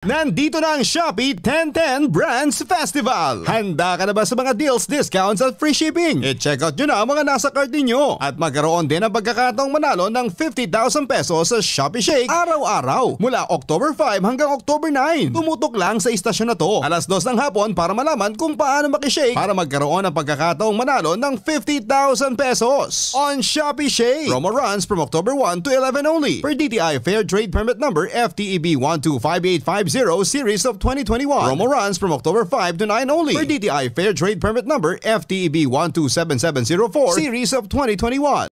Nandito na ang Shopee 1010 Brands Festival! Handa ka na ba sa mga deals, discounts at free shipping? I-check out nyo na ang mga nasa cart ninyo at magkaroon din ang pagkakataong manalo ng 50,000 pesos sa Shopee Shake araw-araw mula October 5 hanggang October 9. Tumutok lang sa istasyon na to alas 2 ng hapon para malaman kung paano makishake para magkaroon ng pagkakataong manalo ng 50,000 pesos on Shopee Shake. Promo runs from October 1 to 11 only per DTI Fair Trade Permit Number FTEB 12585 series of 2021. Promo runs from October 5 to 9 only. For DTI Fair Trade Permit number FTEB 127704 series of 2021.